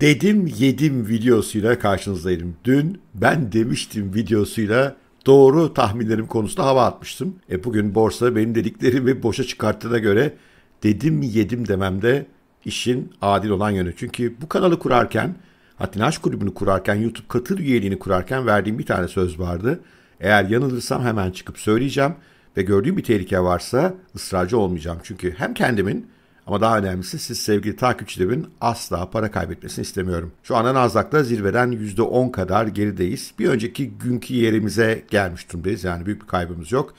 Dedim yedim videosuyla karşınızdaydım. Dün ben demiştim videosuyla doğru tahminlerim konusunda hava atmıştım. E bugün borsa benim dediklerimi boşa çıkarttığına göre dedim yedim demem de işin adil olan yönü. Çünkü bu kanalı kurarken, aşk Kulübü'nü kurarken, YouTube katıl üyeliğini kurarken verdiğim bir tane söz vardı. Eğer yanılırsam hemen çıkıp söyleyeceğim ve gördüğüm bir tehlike varsa ısrarcı olmayacağım. Çünkü hem kendimin ama daha önemlisi siz sevgili takipçilerimin asla para kaybetmesini istemiyorum. Şu anda Nasdaq'ta zirveden %10 kadar gerideyiz. Bir önceki günkü yerimize gelmiş durumdayız. Yani büyük bir kaybımız yok.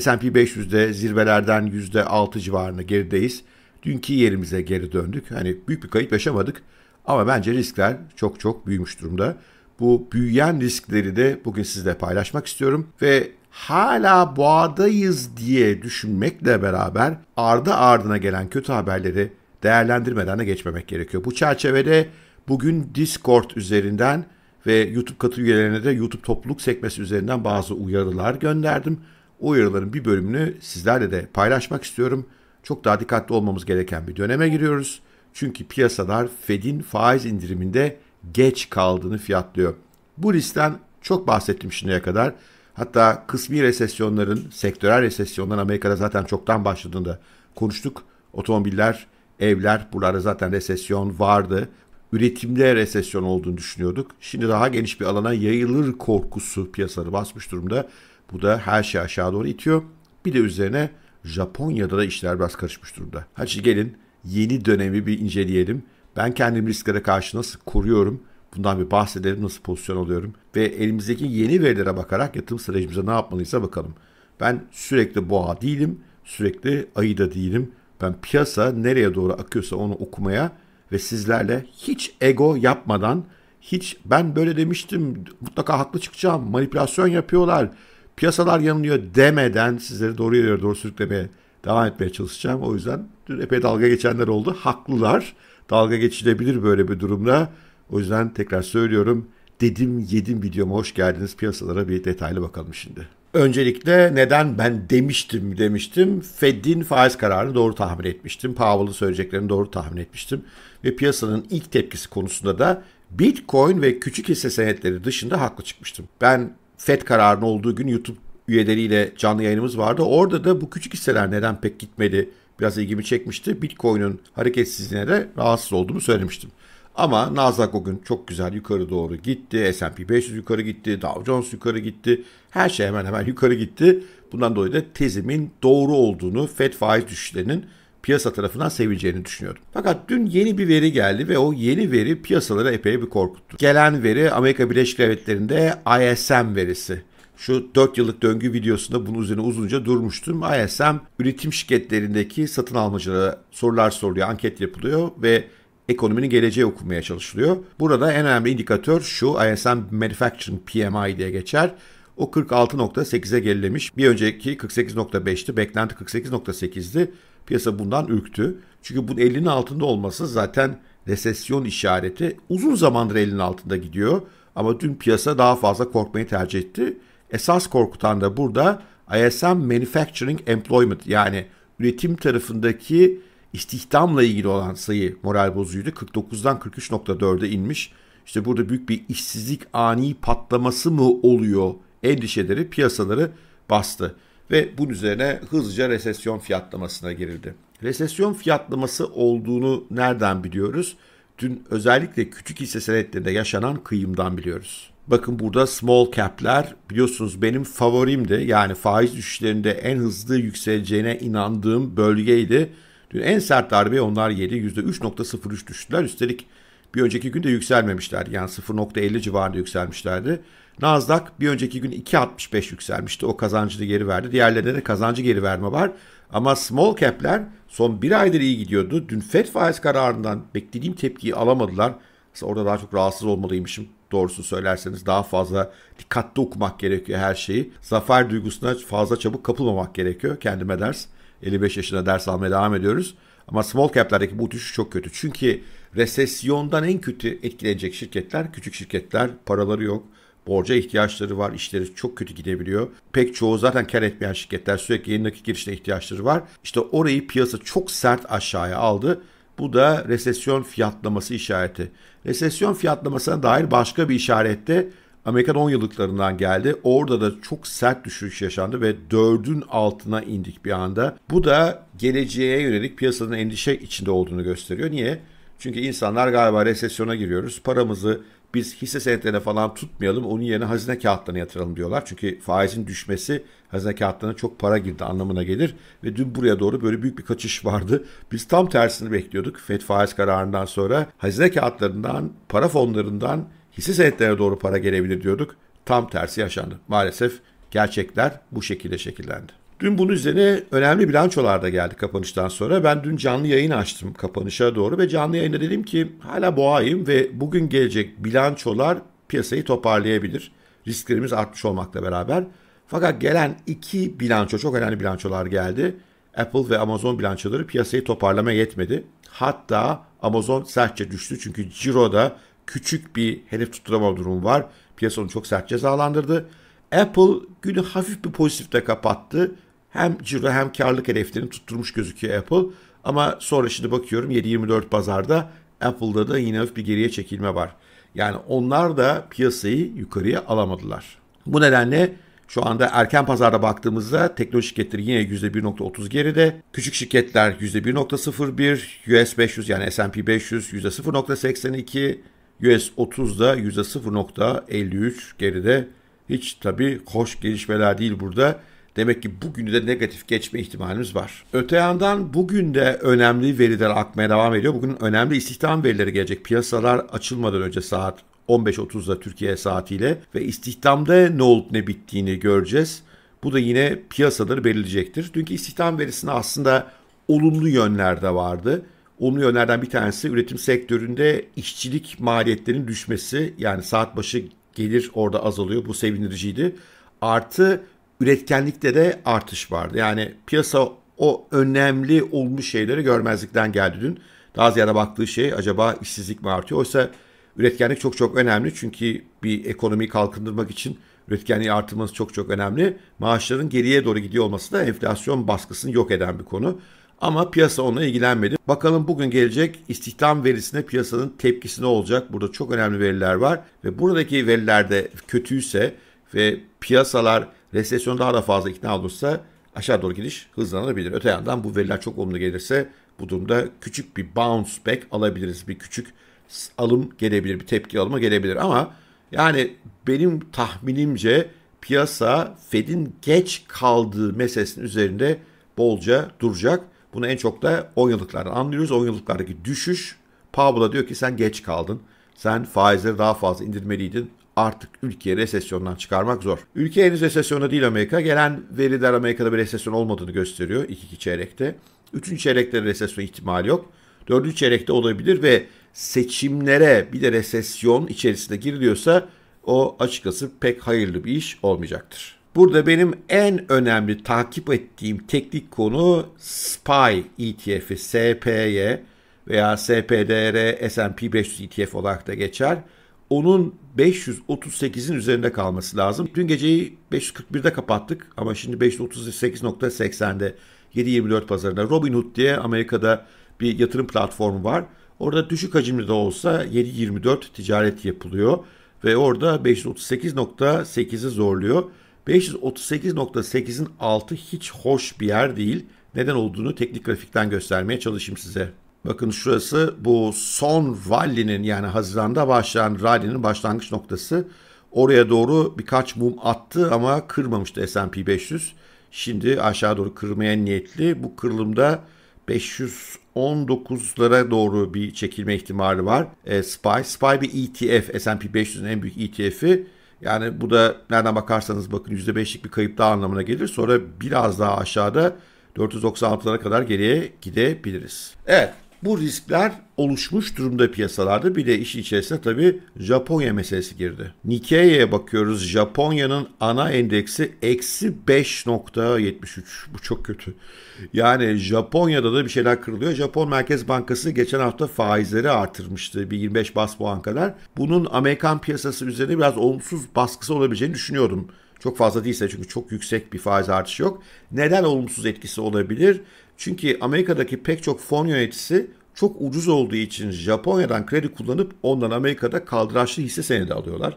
S&P 500'de zirvelerden %6 civarında gerideyiz. Dünkü yerimize geri döndük. Hani büyük bir kayıp yaşamadık. Ama bence riskler çok çok büyümüş durumda. Bu büyüyen riskleri de bugün sizle paylaşmak istiyorum ve hala boğadayız diye düşünmekle beraber ardı ardına gelen kötü haberleri değerlendirmeden de geçmemek gerekiyor. Bu çerçevede bugün Discord üzerinden ve YouTube katı üyelerine de YouTube topluluk sekmesi üzerinden bazı uyarılar gönderdim. O uyarıların bir bölümünü sizlerle de paylaşmak istiyorum. Çok daha dikkatli olmamız gereken bir döneme giriyoruz. Çünkü piyasalar Fed'in faiz indiriminde geç kaldığını fiyatlıyor. Bu riskten çok bahsettim şimdiye kadar. Hatta kısmi resesyonların, sektörel resesyonların Amerika'da zaten çoktan başladığında konuştuk. Otomobiller, evler, buralarda zaten resesyon vardı. Üretimde resesyon olduğunu düşünüyorduk. Şimdi daha geniş bir alana yayılır korkusu piyasaları basmış durumda. Bu da her şey aşağı doğru itiyor. Bir de üzerine Japonya'da da işler biraz karışmış durumda. Hadi gelin yeni dönemi bir inceleyelim. Ben kendimi risklere karşı nasıl koruyorum? Bundan bir bahsedelim nasıl pozisyon alıyorum. Ve elimizdeki yeni verilere bakarak yatırım stratejimize ne yapmalıysa bakalım. Ben sürekli boğa değilim, sürekli ayı da değilim. Ben piyasa nereye doğru akıyorsa onu okumaya ve sizlerle hiç ego yapmadan hiç ben böyle demiştim mutlaka haklı çıkacağım manipülasyon yapıyorlar piyasalar yanılıyor demeden sizleri doğru yere doğru sürüklemeye devam etmeye çalışacağım. O yüzden dün epey dalga geçenler oldu. Haklılar. Dalga geçilebilir böyle bir durumda. O yüzden tekrar söylüyorum. Dedim yedim videoma hoş geldiniz. Piyasalara bir detaylı bakalım şimdi. Öncelikle neden ben demiştim demiştim. Fed'in faiz kararını doğru tahmin etmiştim. Powell'ın söyleyeceklerini doğru tahmin etmiştim. Ve piyasanın ilk tepkisi konusunda da Bitcoin ve küçük hisse senetleri dışında haklı çıkmıştım. Ben Fed kararını olduğu gün YouTube üyeleriyle canlı yayınımız vardı. Orada da bu küçük hisseler neden pek gitmedi biraz ilgimi çekmişti. Bitcoin'in hareketsizliğine de rahatsız olduğumu söylemiştim. Ama Nasdaq o gün çok güzel yukarı doğru gitti. S&P 500 yukarı gitti. Dow Jones yukarı gitti. Her şey hemen hemen yukarı gitti. Bundan dolayı da tezimin doğru olduğunu, FED faiz düşüşlerinin piyasa tarafından sevileceğini düşünüyorum. Fakat dün yeni bir veri geldi ve o yeni veri piyasaları epey bir korkuttu. Gelen veri Amerika Birleşik Devletleri'nde ISM verisi. Şu 4 yıllık döngü videosunda bunun üzerine uzunca durmuştum. ISM üretim şirketlerindeki satın almacılara sorular soruluyor, anket yapılıyor ve ekonominin geleceği okumaya çalışılıyor. Burada en önemli indikatör şu ISM Manufacturing PMI diye geçer. O 46.8'e gerilemiş. Bir önceki 48.5'ti. Beklenti 48.8'di. Piyasa bundan ürktü. Çünkü bunun 50'nin altında olması zaten resesyon işareti. Uzun zamandır 50'nin altında gidiyor. Ama dün piyasa daha fazla korkmayı tercih etti. Esas korkutan da burada ISM Manufacturing Employment yani üretim tarafındaki istihdamla ilgili olan sayı moral bozuydu. 49'dan 43.4'e inmiş. İşte burada büyük bir işsizlik ani patlaması mı oluyor endişeleri piyasaları bastı. Ve bunun üzerine hızlıca resesyon fiyatlamasına girildi. Resesyon fiyatlaması olduğunu nereden biliyoruz? Dün özellikle küçük hisse senetlerinde yaşanan kıyımdan biliyoruz. Bakın burada small cap'ler biliyorsunuz benim favorimdi. Yani faiz düşüşlerinde en hızlı yükseleceğine inandığım bölgeydi Dün en sert darbe onlar yedi. yüzde %3.03 düştüler. Üstelik bir önceki gün de yükselmemişler. Yani 0.50 civarında yükselmişlerdi. Nasdaq bir önceki gün 2.65 yükselmişti. O kazancını geri verdi. Diğerlerinde de kazancı geri verme var. Ama small cap'ler son bir aydır iyi gidiyordu. Dün Fed faiz kararından beklediğim tepkiyi alamadılar. Aslında orada daha çok rahatsız olmalıymışım. Doğrusu söylerseniz daha fazla dikkatli okumak gerekiyor her şeyi. Zafer duygusuna fazla çabuk kapılmamak gerekiyor kendime ders. 55 yaşında ders almaya devam ediyoruz. Ama small cap'lerdeki bu düşüş çok kötü. Çünkü resesyondan en kötü etkilenecek şirketler küçük şirketler. Paraları yok. Borca ihtiyaçları var. işleri çok kötü gidebiliyor. Pek çoğu zaten kar etmeyen şirketler sürekli yeni nakit girişine ihtiyaçları var. İşte orayı piyasa çok sert aşağıya aldı. Bu da resesyon fiyatlaması işareti. Resesyon fiyatlamasına dair başka bir işaret de Amerikan 10 yıllıklarından geldi. Orada da çok sert düşüş yaşandı ve 4'ün altına indik bir anda. Bu da geleceğe yönelik piyasanın endişe içinde olduğunu gösteriyor. Niye? Çünkü insanlar galiba resesyona giriyoruz. Paramızı biz hisse senetlerine falan tutmayalım. Onun yerine hazine kağıtlarına yatıralım diyorlar. Çünkü faizin düşmesi hazine kağıtlarına çok para girdi anlamına gelir. Ve dün buraya doğru böyle büyük bir kaçış vardı. Biz tam tersini bekliyorduk. FED faiz kararından sonra hazine kağıtlarından, para fonlarından hisse senetlerine doğru para gelebilir diyorduk. Tam tersi yaşandı. Maalesef gerçekler bu şekilde şekillendi. Dün bunun üzerine önemli bilançolar da geldi kapanıştan sonra. Ben dün canlı yayın açtım kapanışa doğru ve canlı yayında dedim ki hala boğayım ve bugün gelecek bilançolar piyasayı toparlayabilir. Risklerimiz artmış olmakla beraber. Fakat gelen iki bilanço, çok önemli bilançolar geldi. Apple ve Amazon bilançoları piyasayı toparlama yetmedi. Hatta Amazon sertçe düştü çünkü ciroda küçük bir hedef tutturamama durumu var. Piyasa onu çok sert cezalandırdı. Apple günü hafif bir pozitifte kapattı. Hem ciro hem karlılık hedeflerini tutturmuş gözüküyor Apple. Ama sonra şimdi bakıyorum 7:24 pazarda Apple'da da yine hafif bir geriye çekilme var. Yani onlar da piyasayı yukarıya alamadılar. Bu nedenle şu anda erken pazarda baktığımızda teknoloji şirketleri yine %1.30 geride. Küçük şirketler %1.01, US 500 yani S&P 500 %0.82, US 30'da %0.53 geride. Hiç tabii hoş gelişmeler değil burada. Demek ki bugünü de negatif geçme ihtimalimiz var. Öte yandan bugün de önemli veriler akmaya devam ediyor. Bugün önemli istihdam verileri gelecek. Piyasalar açılmadan önce saat 15.30'da Türkiye saatiyle ve istihdamda ne olup ne bittiğini göreceğiz. Bu da yine piyasaları belirleyecektir. Dünkü istihdam verisinde aslında olumlu yönler de vardı. Olumlu yönlerden bir tanesi üretim sektöründe işçilik maliyetlerinin düşmesi. Yani saat başı gelir orada azalıyor. Bu sevindiriciydi. Artı üretkenlikte de artış vardı. Yani piyasa o önemli olmuş şeyleri görmezlikten geldi dün. Daha ziyade baktığı şey acaba işsizlik mi artıyor? Oysa üretkenlik çok çok önemli. Çünkü bir ekonomiyi kalkındırmak için üretkenliği artırması çok çok önemli. Maaşların geriye doğru gidiyor olması da enflasyon baskısını yok eden bir konu. Ama piyasa ona ilgilenmedi. Bakalım bugün gelecek istihdam verisine piyasanın tepkisi ne olacak? Burada çok önemli veriler var ve buradaki veriler de kötüyse ve piyasalar resesyon daha da fazla ikna olursa aşağı doğru gidiş hızlanabilir. Öte yandan bu veriler çok olumlu gelirse bu durumda küçük bir bounce back alabiliriz. Bir küçük alım gelebilir, bir tepki alımı gelebilir ama yani benim tahminimce piyasa Fed'in geç kaldığı meselesinin üzerinde bolca duracak. Bunu en çok da 10 yıllıklardan anlıyoruz. 10 yıllıklardaki düşüş Powell'a diyor ki sen geç kaldın. Sen faizleri daha fazla indirmeliydin. Artık ülkeyi resesyondan çıkarmak zor. Ülke henüz resesyonda değil Amerika. Gelen veriler Amerika'da bir resesyon olmadığını gösteriyor 2-2 çeyrekte. üçüncü çeyrekte resesyon ihtimali yok. Dördüncü çeyrekte olabilir ve seçimlere bir de resesyon içerisinde giriliyorsa o açıkçası pek hayırlı bir iş olmayacaktır. Burada benim en önemli takip ettiğim teknik konu SPY ETF'i, SPY veya SPDR, S&P 500 ETF olarak da geçer. Onun 538'in üzerinde kalması lazım. Dün geceyi 541'de kapattık ama şimdi 538.80'de 7.24 pazarında. Robinhood diye Amerika'da bir yatırım platformu var. Orada düşük hacimli de olsa 7.24 ticaret yapılıyor ve orada 538.8'i zorluyor. 538.8'in altı hiç hoş bir yer değil. Neden olduğunu teknik grafikten göstermeye çalışayım size. Bakın şurası bu son rallinin yani Haziran'da başlayan rally'nin başlangıç noktası. Oraya doğru birkaç mum attı ama kırmamıştı S&P 500. Şimdi aşağı doğru kırmaya niyetli. Bu kırılımda 519'lara doğru bir çekilme ihtimali var. E, SPY. SPY bir ETF. S&P 500'ün en büyük ETF'i. Yani bu da nereden bakarsanız bakın %5'lik bir kayıp daha anlamına gelir. Sonra biraz daha aşağıda 496'lara kadar geriye gidebiliriz. Evet bu riskler oluşmuş durumda piyasalarda. Bir de iş içerisine tabii Japonya meselesi girdi. Nikkei'ye bakıyoruz. Japonya'nın ana endeksi eksi 5.73. Bu çok kötü. Yani Japonya'da da bir şeyler kırılıyor. Japon Merkez Bankası geçen hafta faizleri artırmıştı. Bir 25 bas puan kadar. Bunun Amerikan piyasası üzerine biraz olumsuz baskısı olabileceğini düşünüyordum. Çok fazla değilse çünkü çok yüksek bir faiz artışı yok. Neden olumsuz etkisi olabilir? Çünkü Amerika'daki pek çok fon yöneticisi çok ucuz olduğu için Japonya'dan kredi kullanıp ondan Amerika'da kaldıraçlı hisse senedi alıyorlar.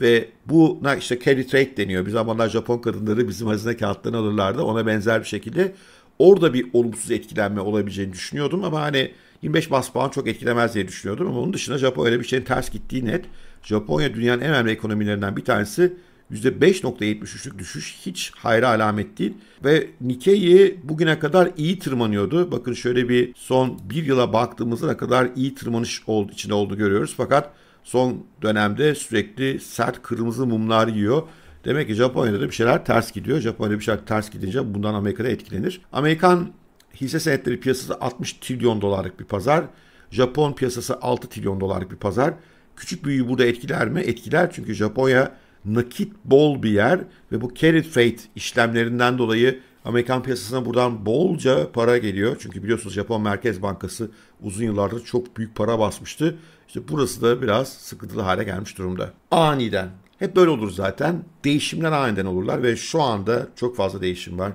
Ve buna işte carry trade deniyor. Bir zamanlar Japon kadınları bizim hazine kağıtlarını alırlardı. Ona benzer bir şekilde orada bir olumsuz etkilenme olabileceğini düşünüyordum. Ama hani 25 bas puan çok etkilemez diye düşünüyordum. Ama onun dışında Japonya'da bir şeyin ters gittiği net. Japonya dünyanın en önemli ekonomilerinden bir tanesi %5.73'lük düşüş hiç hayra alamet değil. Ve Nikkei'yi bugüne kadar iyi tırmanıyordu. Bakın şöyle bir son bir yıla baktığımızda ne kadar iyi tırmanış oldu, içinde oldu görüyoruz. Fakat son dönemde sürekli sert kırmızı mumlar yiyor. Demek ki Japonya'da da bir şeyler ters gidiyor. Japonya'da bir şeyler ters gidince bundan Amerika'da etkilenir. Amerikan hisse senetleri piyasası 60 trilyon dolarlık bir pazar. Japon piyasası 6 trilyon dolarlık bir pazar. Küçük büyüğü burada etkiler mi? Etkiler çünkü Japonya nakit bol bir yer ve bu carry trade işlemlerinden dolayı Amerikan piyasasına buradan bolca para geliyor. Çünkü biliyorsunuz Japon Merkez Bankası uzun yıllardır çok büyük para basmıştı. İşte burası da biraz sıkıntılı hale gelmiş durumda. Aniden. Hep böyle olur zaten. Değişimler aniden olurlar ve şu anda çok fazla değişim var.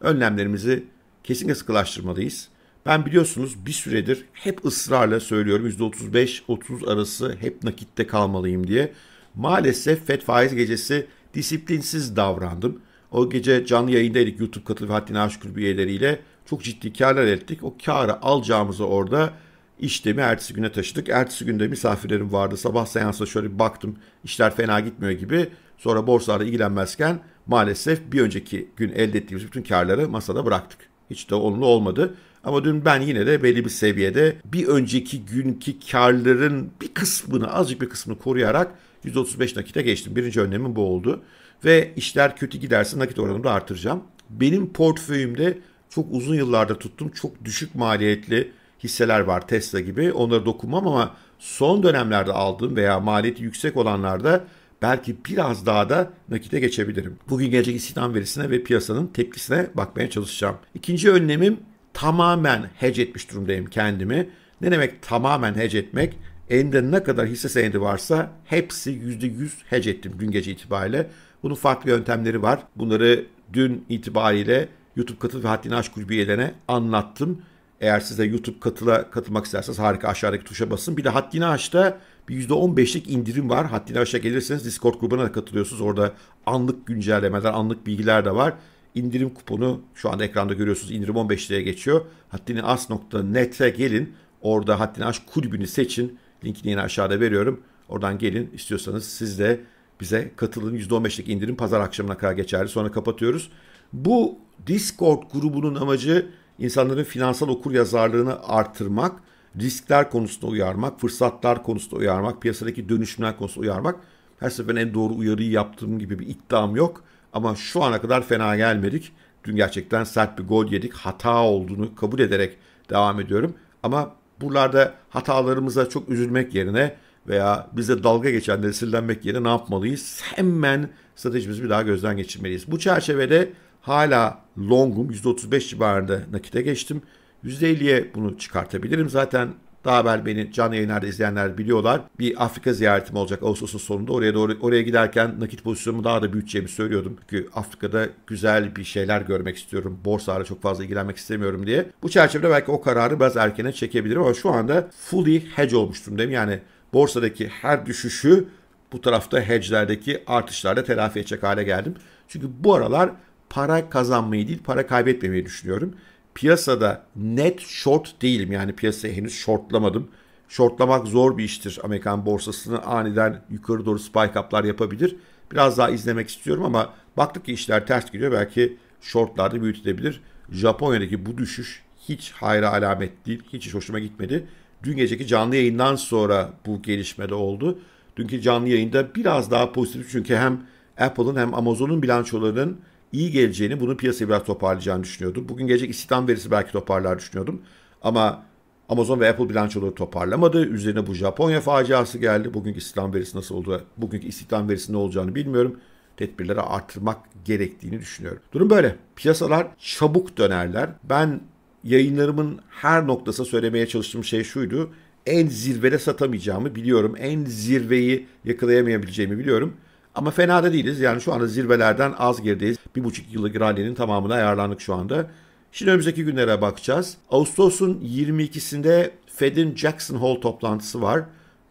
Önlemlerimizi kesinlikle sıkılaştırmalıyız. Ben biliyorsunuz bir süredir hep ısrarla söylüyorum %35-30 arası hep nakitte kalmalıyım diye. Maalesef FED faiz gecesi disiplinsiz davrandım. O gece canlı yayındaydık YouTube katıl ve haddini aşkır üyeleriyle. Çok ciddi karlar ettik. O karı alacağımızı orada işlemi ertesi güne taşıdık. Ertesi günde misafirlerim vardı. Sabah seansa şöyle bir baktım. İşler fena gitmiyor gibi. Sonra borsalarla ilgilenmezken maalesef bir önceki gün elde ettiğimiz bütün karları masada bıraktık. Hiç de olumlu olmadı. Ama dün ben yine de belli bir seviyede bir önceki günkü karların bir kısmını, azıcık bir kısmını koruyarak 135 nakite geçtim. Birinci önlemim bu oldu. Ve işler kötü giderse nakit oranımı da artıracağım. Benim portföyümde çok uzun yıllarda tuttum. Çok düşük maliyetli hisseler var Tesla gibi. Onlara dokunmam ama son dönemlerde aldığım veya maliyeti yüksek olanlarda belki biraz daha da nakite geçebilirim. Bugün gelecek istihdam verisine ve piyasanın tepkisine bakmaya çalışacağım. İkinci önlemim tamamen hedge etmiş durumdayım kendimi. Ne demek tamamen hedge etmek? Elimde ne kadar hisse senedi varsa hepsi %100 hedge ettim dün gece itibariyle. Bunun farklı yöntemleri var. Bunları dün itibariyle YouTube katıl ve haddini aşk kulübü üyelerine anlattım. Eğer siz de YouTube katıla katılmak isterseniz harika aşağıdaki tuşa basın. Bir de haddini aşta bir %15'lik indirim var. Haddini aşağı gelirseniz Discord grubuna da katılıyorsunuz. Orada anlık güncellemeler, anlık bilgiler de var. İndirim kuponu şu anda ekranda görüyorsunuz. İndirim 15 liraya geçiyor. Haddini as.net'e gelin. Orada haddini aş kulübünü seçin. Linkini yine aşağıda veriyorum. Oradan gelin istiyorsanız siz de bize katılın. %15'lik indirim pazar akşamına kadar geçerli. Sonra kapatıyoruz. Bu Discord grubunun amacı insanların finansal okur yazarlığını artırmak, riskler konusunda uyarmak, fırsatlar konusunda uyarmak, piyasadaki dönüşümler konusunda uyarmak. Her seferinde en doğru uyarıyı yaptığım gibi bir iddiam yok. Ama şu ana kadar fena gelmedik. Dün gerçekten sert bir gol yedik. Hata olduğunu kabul ederek devam ediyorum. Ama Buralarda hatalarımıza çok üzülmek yerine veya bize dalga geçenlere sildenmek yerine ne yapmalıyız? Hemen stratejimizi bir daha gözden geçirmeliyiz. Bu çerçevede hala longum %35 civarında nakite geçtim. %50'ye bunu çıkartabilirim. Zaten daha evvel beni canlı yayınlarda izleyenler biliyorlar. Bir Afrika ziyaretim olacak Ağustos'un sonunda. Oraya doğru oraya giderken nakit pozisyonumu daha da büyüteceğimi söylüyordum. Çünkü Afrika'da güzel bir şeyler görmek istiyorum. Borsayla çok fazla ilgilenmek istemiyorum diye. Bu çerçevede belki o kararı biraz erkene çekebilirim ama şu anda fully hedge olmuştum değil mi? Yani borsadaki her düşüşü bu tarafta hedge'lerdeki artışlarda telafi edecek hale geldim. Çünkü bu aralar para kazanmayı değil para kaybetmemeyi düşünüyorum piyasada net short değilim. Yani piyasayı henüz shortlamadım. Shortlamak zor bir iştir. Amerikan borsasını aniden yukarı doğru spike up'lar yapabilir. Biraz daha izlemek istiyorum ama baktık ki işler ters gidiyor. Belki shortlarda büyütülebilir. Japonya'daki bu düşüş hiç hayra alamet değil. Hiç, hiç hoşuma gitmedi. Dün geceki canlı yayından sonra bu gelişmede oldu. Dünkü canlı yayında biraz daha pozitif çünkü hem Apple'ın hem Amazon'un bilançolarının iyi geleceğini, bunu piyasayı biraz toparlayacağını düşünüyordum. Bugün gelecek istihdam verisi belki toparlar düşünüyordum. Ama Amazon ve Apple bilançoları toparlamadı. Üzerine bu Japonya faciası geldi. Bugünkü istihdam verisi nasıl oldu? Bugünkü istihdam verisi ne olacağını bilmiyorum. Tedbirleri artırmak gerektiğini düşünüyorum. Durum böyle. Piyasalar çabuk dönerler. Ben yayınlarımın her noktasına söylemeye çalıştığım şey şuydu. En zirvede satamayacağımı biliyorum. En zirveyi yakalayamayabileceğimi biliyorum. Ama fena da değiliz. Yani şu anda zirvelerden az gerideyiz. Bir buçuk yıllık rally'nin tamamına ayarlandık şu anda. Şimdi önümüzdeki günlere bakacağız. Ağustos'un 22'sinde Fed'in Jackson Hole toplantısı var.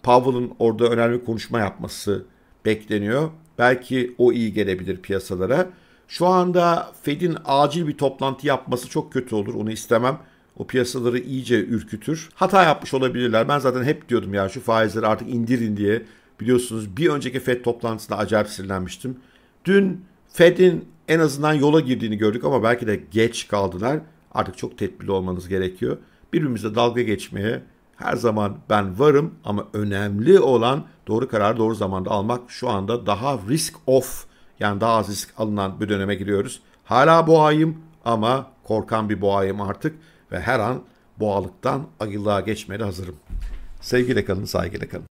Powell'ın orada önemli konuşma yapması bekleniyor. Belki o iyi gelebilir piyasalara. Şu anda Fed'in acil bir toplantı yapması çok kötü olur. Onu istemem. O piyasaları iyice ürkütür. Hata yapmış olabilirler. Ben zaten hep diyordum ya şu faizleri artık indirin diye. Biliyorsunuz bir önceki FED toplantısında acayip sinirlenmiştim. Dün FED'in en azından yola girdiğini gördük ama belki de geç kaldılar. Artık çok tedbirli olmanız gerekiyor. Birbirimizle dalga geçmeye her zaman ben varım ama önemli olan doğru kararı doğru zamanda almak. Şu anda daha risk off yani daha az risk alınan bir döneme giriyoruz. Hala boğayım ama korkan bir boğayım artık ve her an boğalıktan ayılığa geçmeye hazırım. Sevgiyle kalın, saygıyla kalın.